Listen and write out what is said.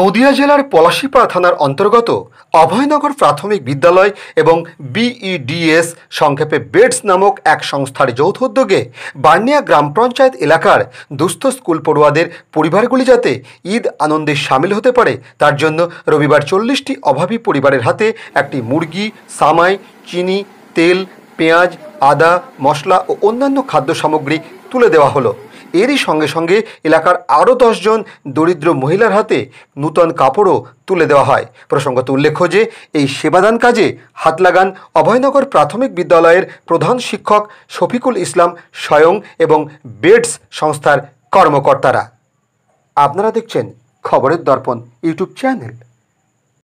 নদিয়া জেলার পলাশীপাড়া থানার অন্তর্গত অভয়নগর প্রাথমিক বিদ্যালয় এবং বিইডিএস e সংক্ষেপে বেডস নামক এক সংস্থার যৌথ উদ্যোগে বার্নিয়া গ্রাম পঞ্চায়েত এলাকার দুস্থ স্কুল পড়ুয়াদের পরিবারগুলি যাতে ঈদ আনন্দে সামিল হতে পারে তার জন্য রবিবার চল্লিশটি অভাবী পরিবারের হাতে একটি মুরগি সামাই চিনি তেল পেঁয়াজ আদা মশলা ও অন্যান্য খাদ্য সামগ্রী তুলে দেওয়া হলো এরই সঙ্গে সঙ্গে এলাকার আরও দশজন দরিদ্র মহিলার হাতে নূতন কাপড়ও তুলে দেওয়া হয় প্রসঙ্গত উল্লেখ্য যে এই সেবাদান কাজে হাত লাগান অভয়নগর প্রাথমিক বিদ্যালয়ের প্রধান শিক্ষক শফিকুল ইসলাম স্বয়ং এবং বেডস সংস্থার কর্মকর্তারা আপনারা দেখছেন খবরের দর্পণ ইউটিউব চ্যানেল